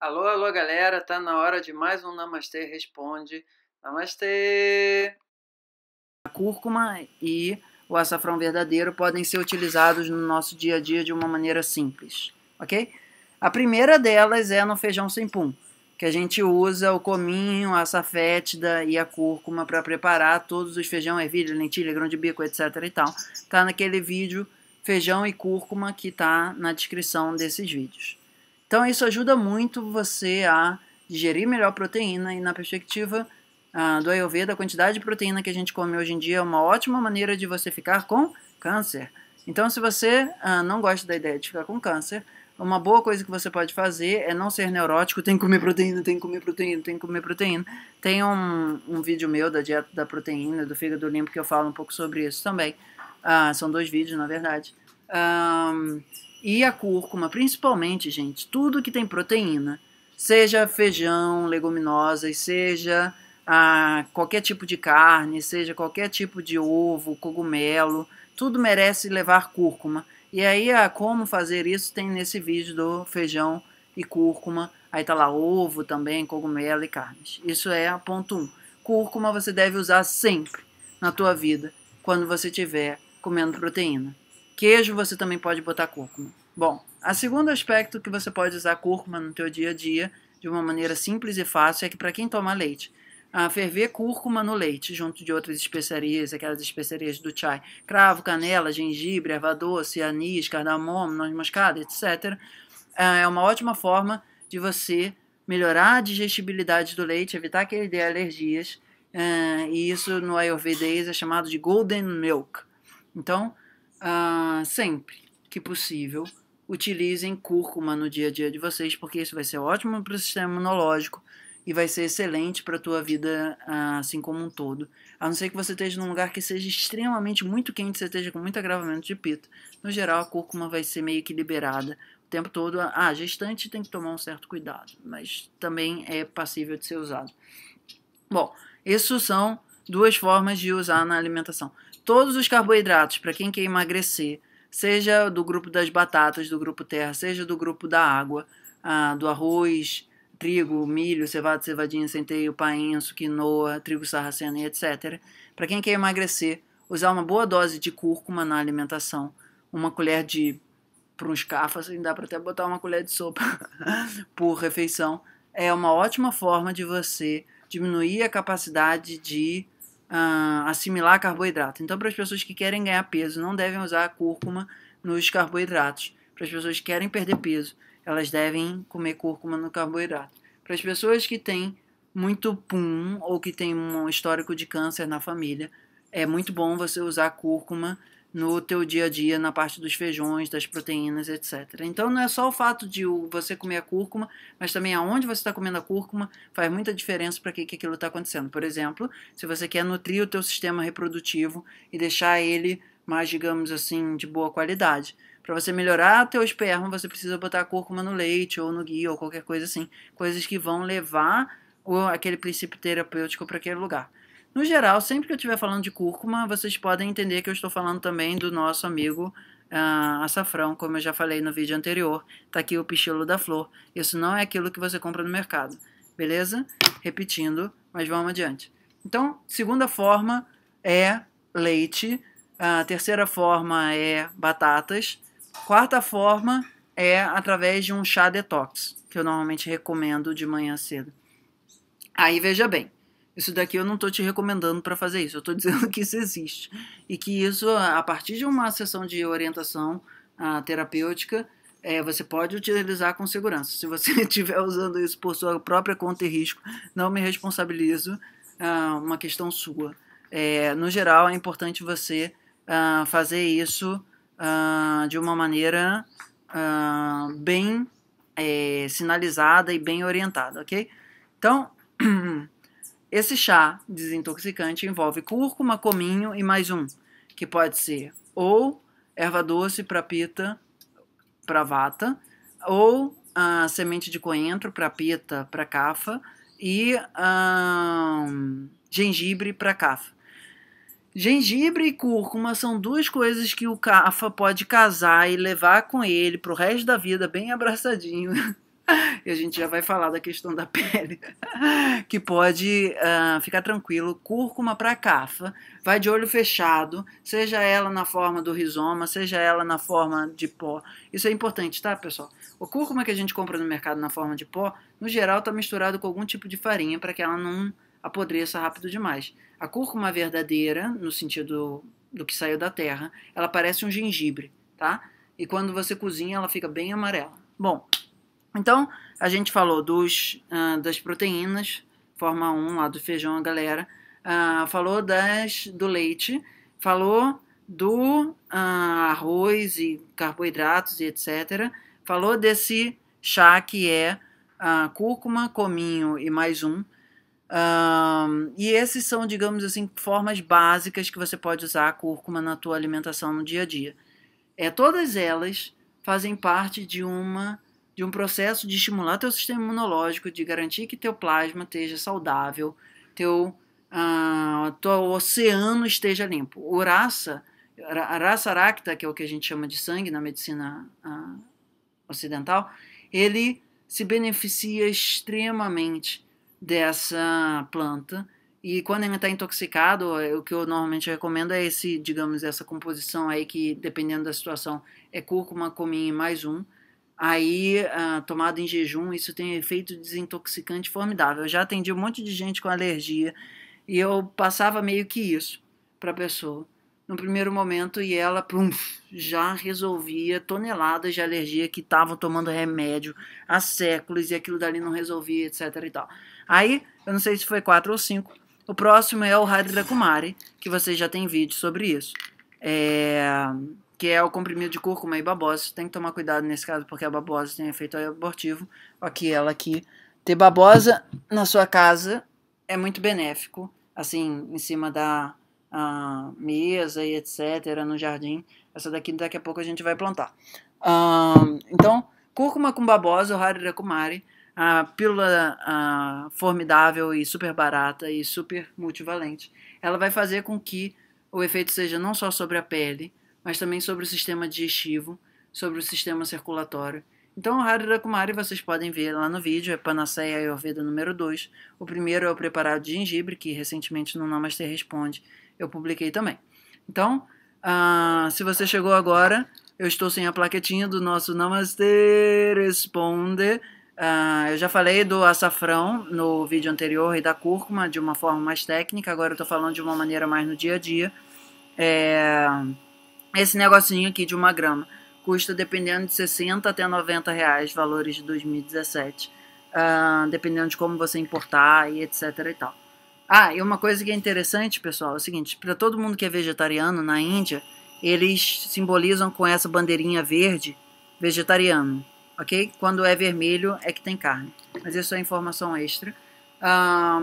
Alô, alô, galera, tá na hora de mais um Namastê Responde. Namastê! A cúrcuma e o açafrão verdadeiro podem ser utilizados no nosso dia a dia de uma maneira simples, ok? A primeira delas é no feijão sem pum, que a gente usa o cominho, a açafétida e a cúrcuma para preparar todos os feijão, ervilha, lentilha, grão de bico, etc e tal. Tá naquele vídeo feijão e cúrcuma que tá na descrição desses vídeos. Então isso ajuda muito você a digerir melhor proteína e na perspectiva ah, do Ayurveda, a quantidade de proteína que a gente come hoje em dia é uma ótima maneira de você ficar com câncer. Então se você ah, não gosta da ideia de ficar com câncer, uma boa coisa que você pode fazer é não ser neurótico, tem que comer proteína, tem que comer proteína, tem que comer proteína. Tem um, um vídeo meu da dieta da proteína, do fígado limpo, que eu falo um pouco sobre isso também. Ah, são dois vídeos, na verdade. Um, e a cúrcuma, principalmente, gente, tudo que tem proteína, seja feijão, leguminosas, seja ah, qualquer tipo de carne, seja qualquer tipo de ovo, cogumelo, tudo merece levar cúrcuma. E aí, ah, como fazer isso tem nesse vídeo do feijão e cúrcuma. Aí tá lá ovo também, cogumelo e carnes. Isso é ponto 1. Um. Cúrcuma você deve usar sempre na tua vida, quando você estiver comendo proteína. Queijo você também pode botar cúrcuma. Bom, a segundo aspecto que você pode usar cúrcuma no teu dia a dia de uma maneira simples e fácil é que para quem toma leite, a ah, ferver cúrcuma no leite junto de outras especiarias, aquelas especiarias do chai, cravo, canela, gengibre, erva doce, anis, cardamomo, noz moscada, etc. É, é uma ótima forma de você melhorar a digestibilidade do leite, evitar que ele dê alergias. Eh, e isso no Ayurvedês é chamado de golden milk. Então, ah, sempre que possível, utilizem cúrcuma no dia a dia de vocês, porque isso vai ser ótimo para o sistema imunológico e vai ser excelente para a tua vida ah, assim como um todo. A não ser que você esteja num lugar que seja extremamente muito quente, você esteja com muito agravamento de pito. No geral, a cúrcuma vai ser meio que liberada o tempo todo. Ah, gestante tem que tomar um certo cuidado, mas também é passível de ser usado. Bom, isso são duas formas de usar na alimentação todos os carboidratos para quem quer emagrecer, seja do grupo das batatas, do grupo terra, seja do grupo da água, ah, do arroz, trigo, milho, cevada, cevadinha, centeio, painço, quinoa, trigo sarraceno, etc. Para quem quer emagrecer, usar uma boa dose de cúrcuma na alimentação, uma colher de para um escafo, assim, dá para até botar uma colher de sopa por refeição, é uma ótima forma de você diminuir a capacidade de uh, assimilar carboidrato. Então, para as pessoas que querem ganhar peso, não devem usar a cúrcuma nos carboidratos. Para as pessoas que querem perder peso, elas devem comer cúrcuma no carboidrato. Para as pessoas que têm muito pum ou que têm um histórico de câncer na família, é muito bom você usar cúrcuma no teu dia a dia, na parte dos feijões, das proteínas, etc. Então não é só o fato de você comer a cúrcuma, mas também aonde você está comendo a cúrcuma faz muita diferença para que, que aquilo está acontecendo. Por exemplo, se você quer nutrir o teu sistema reprodutivo e deixar ele mais, digamos assim, de boa qualidade. Para você melhorar teu esperma, você precisa botar a cúrcuma no leite ou no guia ou qualquer coisa assim, coisas que vão levar aquele princípio terapêutico para aquele lugar. No geral, sempre que eu estiver falando de cúrcuma, vocês podem entender que eu estou falando também do nosso amigo uh, açafrão, como eu já falei no vídeo anterior. Está aqui o pichilo da flor. Isso não é aquilo que você compra no mercado, beleza? Repetindo, mas vamos adiante. Então, segunda forma é leite, a terceira forma é batatas, quarta forma é através de um chá detox, que eu normalmente recomendo de manhã cedo. Aí veja bem, isso daqui eu não estou te recomendando para fazer isso, eu estou dizendo que isso existe. E que isso, a partir de uma sessão de orientação a, ah, terapêutica, é, você pode utilizar com segurança. Se você estiver usando isso por sua própria conta e risco, não me responsabilizo, ah, uma questão sua. É, no geral, é importante você ah, fazer isso de uma maneira bem é, sinalizada e bem orientada, ok? Então. Esse chá desintoxicante envolve cúrcuma, cominho e mais um, que pode ser ou erva doce para pita, para vata, ou a ah, semente de coentro para pita, para cafa e ah, gengibre para cafa. Gengibre e cúrcuma são duas coisas que o cafa pode casar e levar com ele para o resto da vida bem abraçadinho e a gente já vai falar da questão da pele, que pode uh, ficar tranquilo, cúrcuma para cafa, vai de olho fechado, seja ela na forma do rizoma, seja ela na forma de pó. Isso é importante, tá, pessoal? O cúrcuma que a gente compra no mercado na forma de pó, no geral está misturado com algum tipo de farinha para que ela não apodreça rápido demais. A cúrcuma verdadeira, no sentido do que saiu da terra, ela parece um gengibre, tá? E quando você cozinha, ela fica bem amarela. Bom, então, a gente falou dos, uh, das proteínas, forma 1 lá do feijão, a galera. Uh, falou das, do leite, falou do uh, arroz e carboidratos e etc. Falou desse chá que é uh, cúrcuma, cominho e mais um. e esses são, digamos assim, formas básicas que você pode usar a cúrcuma na tua alimentação no dia a dia. É, todas elas fazem parte de uma de um processo de estimular teu sistema imunológico, de garantir que teu plasma esteja saudável, teu, uh, teu oceano esteja limpo. O raça, a raça aracta, que é o que a gente chama de sangue na medicina uh, ocidental, ele se beneficia extremamente dessa planta. E quando ele está intoxicado, é, o que eu normalmente recomendo é esse, digamos, essa composição aí que, dependendo da situação, é cúrcuma, cominho mais um aí ah, tomado em jejum, isso tem efeito desintoxicante formidável. Eu já atendi um monte de gente com alergia e eu passava meio que isso para a pessoa. No primeiro momento, e ela já resolvia toneladas de alergia que estavam tomando remédio há séculos e aquilo dali não resolvia, etc. E tal. Aí, eu não sei se foi quatro ou cinco. O próximo é o Hadra Kumari, que vocês já têm vídeo sobre isso. É, que é o comprimido de cúrcuma e babosa. Tem que tomar cuidado nesse caso, porque a babosa tem efeito abortivo. Aqui, ela aqui. Ter babosa na sua casa é muito benéfico, assim, em cima da mesa e etc., no jardim. Essa daqui daqui a pouco a gente vai plantar. então, cúrcuma com babosa, o harirakumari, a pílula a, formidável e super barata e super multivalente, ela vai fazer com que o efeito seja não só sobre a pele, mas também sobre o sistema digestivo, sobre o sistema circulatório. Então, o Harira Kumari vocês podem ver lá no vídeo, é Panaceia Ayurveda número 2. O primeiro é o preparado de gengibre, que recentemente no Namaste Responde eu publiquei também. Então, uh, se você chegou agora, eu estou sem a plaquetinha do nosso Namaste Responde. Uh, eu já falei do açafrão no vídeo anterior e da cúrcuma de uma forma mais técnica, agora eu estou falando de uma maneira mais no dia a dia. É... Esse negocinho aqui de uma grama custa dependendo de 60 até 90 reais, valores de 2017, uh, ah, dependendo de como você importar e etc e tal. Ah, e uma coisa que é interessante, pessoal, é o seguinte: para todo mundo que é vegetariano na Índia, eles simbolizam com essa bandeirinha verde vegetariano, ok? Quando é vermelho é que tem carne. Mas isso é informação extra. Um, ah,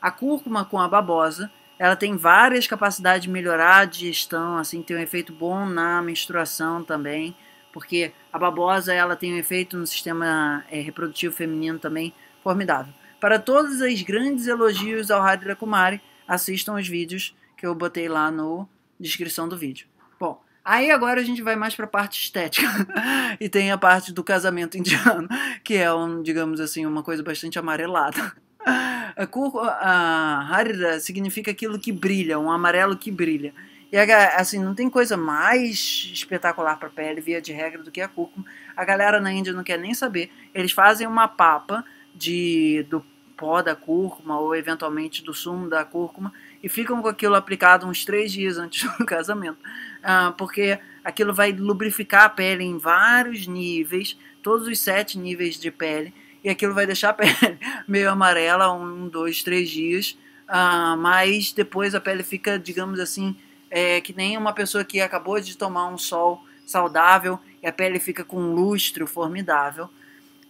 a cúrcuma com a babosa ela tem várias capacidades de melhorar a digestão, assim, tem um efeito bom na menstruação também, porque a babosa ela tem um efeito no sistema é, reprodutivo feminino também formidável. Para todos os grandes elogios ao Hadra Kumari, assistam os vídeos que eu botei lá na descrição do vídeo. Bom, aí agora a gente vai mais para a parte estética e tem a parte do casamento indiano, que é um, digamos assim, uma coisa bastante amarelada. A cor a harira significa aquilo que brilha, um amarelo que brilha. E assim, não tem coisa mais espetacular para a pele, via de regra, do que a cúrcuma. A galera na Índia não quer nem saber. Eles fazem uma papa de do pó da cúrcuma ou eventualmente do sumo da cúrcuma e ficam com aquilo aplicado uns três dias antes do casamento, ah, porque aquilo vai lubrificar a pele em vários níveis, todos os sete níveis de pele, e aquilo vai deixar a pele meio amarela um, dois, três dias, uh, mas depois a pele fica, digamos assim, é, que nem uma pessoa que acabou de tomar um sol saudável e a pele fica com um lustro formidável.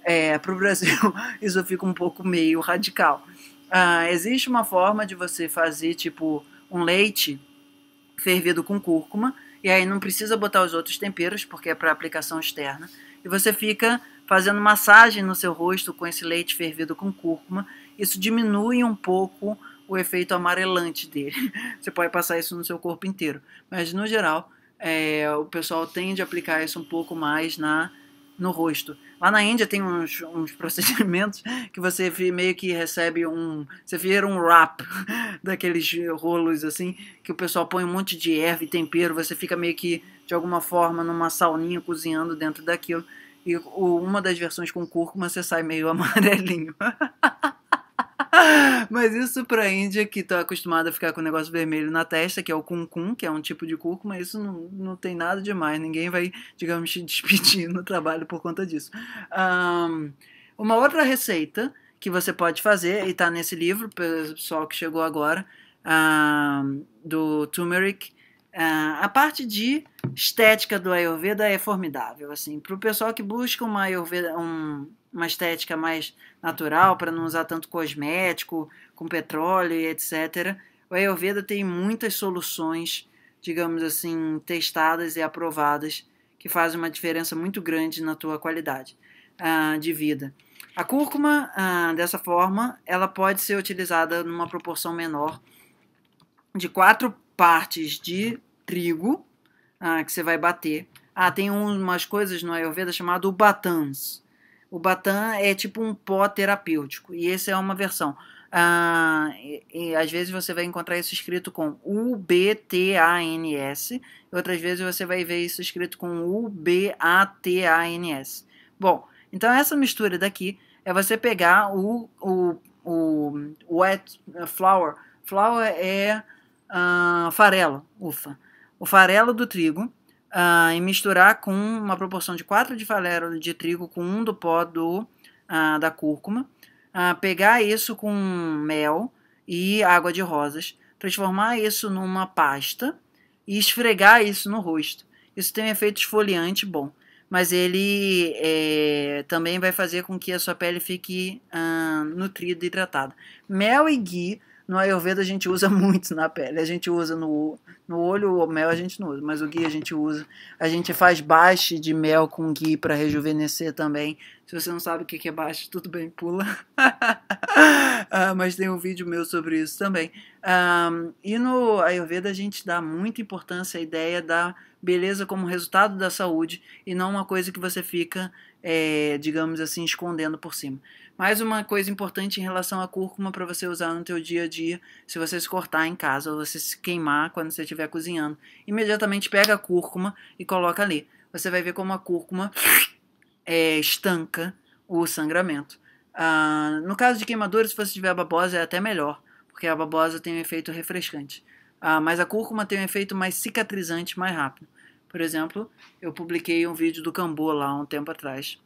É, Para o Brasil, isso fica um pouco meio radical. Uh, existe uma forma de você fazer, tipo, um leite fervido com cúrcuma, e aí não precisa botar os outros temperos, porque é para aplicação externa, e você fica fazendo massagem no seu rosto com esse leite fervido com cúrcuma, isso diminui um pouco o efeito amarelante dele. Você pode passar isso no seu corpo inteiro, mas no geral é, o pessoal tende a aplicar isso um pouco mais na no rosto. Lá na Índia tem uns, uns procedimentos que você meio que recebe um. Você vira um wrap daqueles rolos assim, que o pessoal põe um monte de erva e tempero, você fica meio que de alguma forma numa sauninha cozinhando dentro daquilo. E o, uma das versões com cúrcuma você sai meio amarelinho. Mas isso pra Índia que tá acostumada a ficar com o negócio vermelho na testa, que é o cuncum, que é um tipo de cúrcuma, isso não, não tem nada demais. Ninguém vai, digamos, te despedir no trabalho por conta disso. Um, uma outra receita que você pode fazer, e tá nesse livro, pessoal que chegou agora, um, do Turmeric, é, a parte de estética do Ayurveda é formidável, assim, para o pessoal que busca uma Ayurveda, um, uma estética mais natural, para não usar tanto cosmético, com petróleo e etc. O Ayurveda tem muitas soluções, digamos assim, testadas e aprovadas, que fazem uma diferença muito grande na tua qualidade uh, de vida. A cúrcuma, uh, dessa forma, ela pode ser utilizada numa proporção menor de 4 partes de trigo ah, que você vai bater. Ah, tem umas coisas no Ayurveda chamado batans. O batan é tipo um pó terapêutico e essa é uma versão. Ah, e, e, às vezes você vai encontrar isso escrito com U-B-T-A-N-S, outras vezes você vai ver isso escrito com U-B-A-T-A-N-S. Bom, então essa mistura daqui é você pegar o, o, o wet flour. Flour é ah, farelo, ufa, o farelo do trigo ah, e misturar com uma proporção de 4 de farelo de trigo com 1 um do pó do, ah, da cúrcuma, ah, pegar isso com mel e água de rosas, transformar isso numa pasta e esfregar isso no rosto. Isso tem um efeito esfoliante bom mas ele é, também vai fazer com que a sua pele fique nutrida e hidratada. Mel e ghee no Ayurveda a gente usa muito na pele, a gente usa no, no olho, o mel a gente não usa, mas o ghee a gente usa. A gente faz baixe de mel com ghee para rejuvenescer também. Se você não sabe o que é baixo, tudo bem, pula. ah, mas tem um vídeo meu sobre isso também. e no Ayurveda a gente dá muita importância à ideia da beleza como resultado da saúde e não uma coisa que você fica, é, digamos assim, escondendo por cima. Mais uma coisa importante em relação à cúrcuma para você usar no teu dia a dia, se você se cortar em casa ou você se queimar quando você estiver cozinhando, imediatamente pega a cúrcuma e coloca ali. Você vai ver como a cúrcuma é, estanca o sangramento. Ah, no caso de queimaduras, se você tiver a babosa, é até melhor, porque a babosa tem um efeito refrescante. Ah, mas a cúrcuma tem um efeito mais cicatrizante, mais rápido. Por exemplo, eu publiquei um vídeo do Cambô lá um tempo atrás,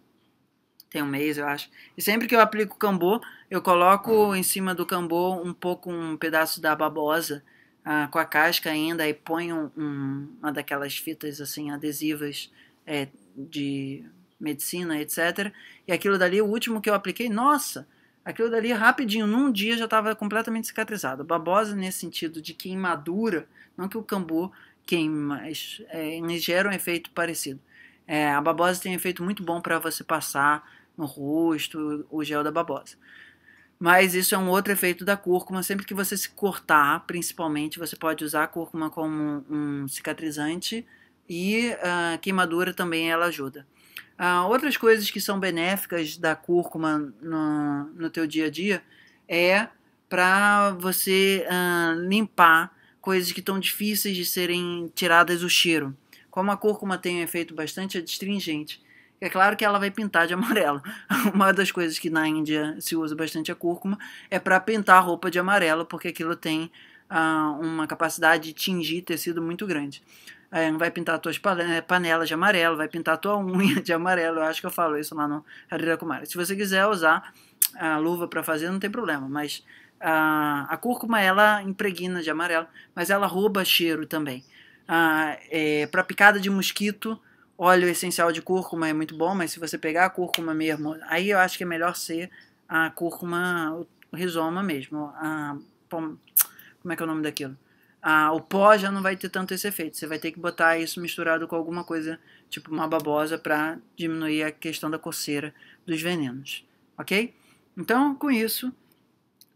tem um mês, eu acho. E sempre que eu aplico cambô, eu coloco em cima do cambô um pouco um pedaço da babosa ah, com a casca ainda e ponho um, uma daquelas fitas assim adesivas é, de medicina, etc. E aquilo dali, o último que eu apliquei, nossa, aquilo dali rapidinho, num dia já estava completamente cicatrizado. Babosa nesse sentido de queimadura, não que o cambô queima, mas é, gera um efeito parecido. É, a babosa tem um efeito muito bom para você passar no rosto, o gel da babosa. Mas isso é um outro efeito da cúrcuma. Sempre que você se cortar, principalmente, você pode usar a cúrcuma como um cicatrizante e a ah, queimadura também ela ajuda. Uh, outras coisas que são benéficas da cúrcuma no, no teu dia a dia é para você uh, limpar coisas que estão difíceis de serem tiradas o cheiro. Como a cúrcuma tem um efeito bastante astringente, é claro que ela vai pintar de amarelo. Uma das coisas que na Índia se usa bastante a é cúrcuma é para pintar a roupa de amarelo, porque aquilo tem ah, uma capacidade de tingir tecido muito grande. É, vai pintar tuas é, panelas de amarelo, vai pintar tua unha de amarelo. Eu acho que eu falo isso lá no Harira Kumari. Se você quiser usar a luva para fazer, não tem problema, mas a, ah, a cúrcuma ela impregna de amarelo, mas ela rouba cheiro também. Ah, é, para picada de mosquito, óleo essencial de cúrcuma é muito bom, mas se você pegar a cúrcuma mesmo, aí eu acho que é melhor ser a cúrcuma, o rizoma mesmo. A, como é que é o nome daquilo? A, o pó já não vai ter tanto esse efeito. Você vai ter que botar isso misturado com alguma coisa, tipo uma babosa, para diminuir a questão da coceira dos venenos. Ok? Então, com isso,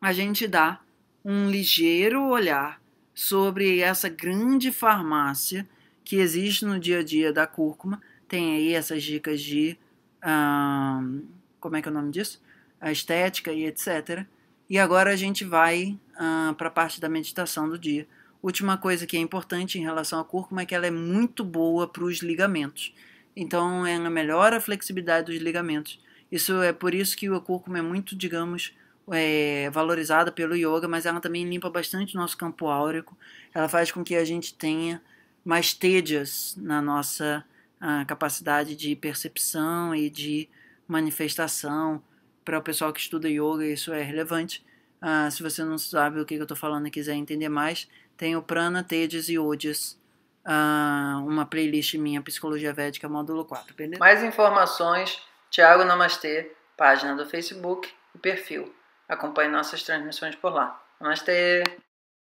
a gente dá um ligeiro olhar sobre essa grande farmácia que existe no dia a dia da cúrcuma. Tem aí essas dicas de. Um, como é que é o nome disso? A estética e etc. E agora a gente vai uh, para a parte da meditação do dia. Última coisa que é importante em relação à cúrcuma é que ela é muito boa para os ligamentos. Então, ela melhora a flexibilidade dos ligamentos. Isso é por isso que a cúrcuma é muito, digamos, é, valorizada pelo yoga, mas ela também limpa bastante o nosso campo áurico. Ela faz com que a gente tenha mais tédias na nossa uh, capacidade de percepção e de manifestação. Para o pessoal que estuda yoga, isso é relevante. Uh, se você não sabe o que, eu estou falando e quiser entender mais, tem o Prana, Tejas e Ojas, uh, ah, uma playlist minha, Psicologia Védica, módulo 4. Beleza? Mais informações, Tiago Namastê, página do Facebook e perfil. Acompanhe nossas transmissões por lá. Namastê!